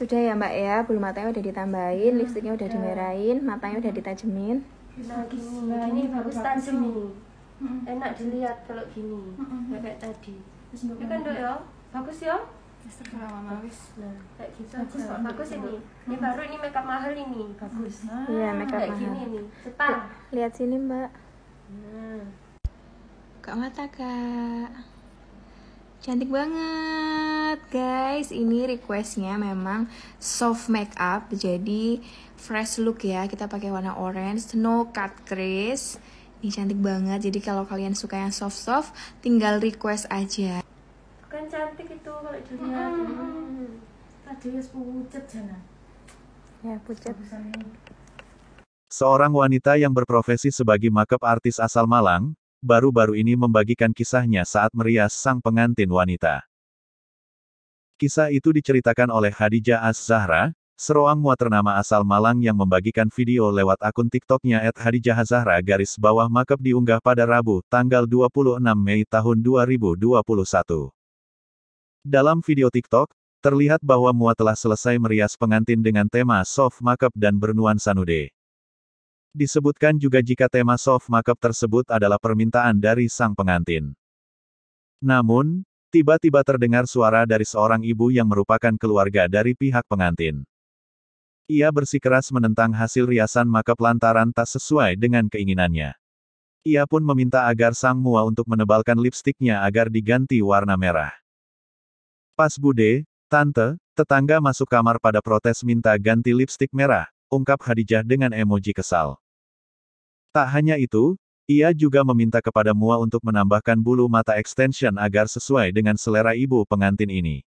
Sudah ya mbak ya, bulu matanya udah ditambahin, hmm. lipstiknya udah iya. dimerahin, matanya udah ditajemin. Nah gini, nah, gini bagus tajem ini. Hmm. Enak dilihat kalau gini, hmm. hmm. kayak tadi. Ini ya kan dok ya, bagus ya. Mama Nah, kayak gitu bagus, aja. Bagus ini. Hmm. Ini baru ini makeup mahal ini, bagus. Hmm. Iya, ah, makeup mahal. Kayak gini nih, cepat. Lihat sini, Mbak. Nah. Kak mata, Kak. Cantik banget banget guys Ini requestnya memang soft makeup Jadi fresh look ya Kita pakai warna orange No cut crease Ini cantik banget Jadi kalau kalian suka yang soft-soft Tinggal request aja Kan cantik itu kalau dunia -hmm. ya pucat Ya Seorang wanita yang berprofesi sebagai makeup artis asal Malang, baru-baru ini membagikan kisahnya saat merias sang pengantin wanita. Kisah itu diceritakan oleh Hadija Az-Zahra, seorang mua asal Malang yang membagikan video lewat akun TikToknya at Hadijah Zahra garis bawah makep diunggah pada Rabu, tanggal 26 Mei tahun 2021. Dalam video TikTok, terlihat bahwa Mua telah selesai merias pengantin dengan tema soft makeup dan bernuansa nude. Disebutkan juga jika tema soft makeup tersebut adalah permintaan dari sang pengantin. Namun, Tiba-tiba terdengar suara dari seorang ibu yang merupakan keluarga dari pihak pengantin. Ia bersikeras menentang hasil riasan maka pelantaran tak sesuai dengan keinginannya. Ia pun meminta agar Sang Mua untuk menebalkan lipstiknya agar diganti warna merah. Pas Bude, Tante, tetangga masuk kamar pada protes minta ganti lipstik merah, ungkap Khadijah dengan emoji kesal. Tak hanya itu, ia juga meminta kepada Mua untuk menambahkan bulu mata extension agar sesuai dengan selera ibu pengantin ini.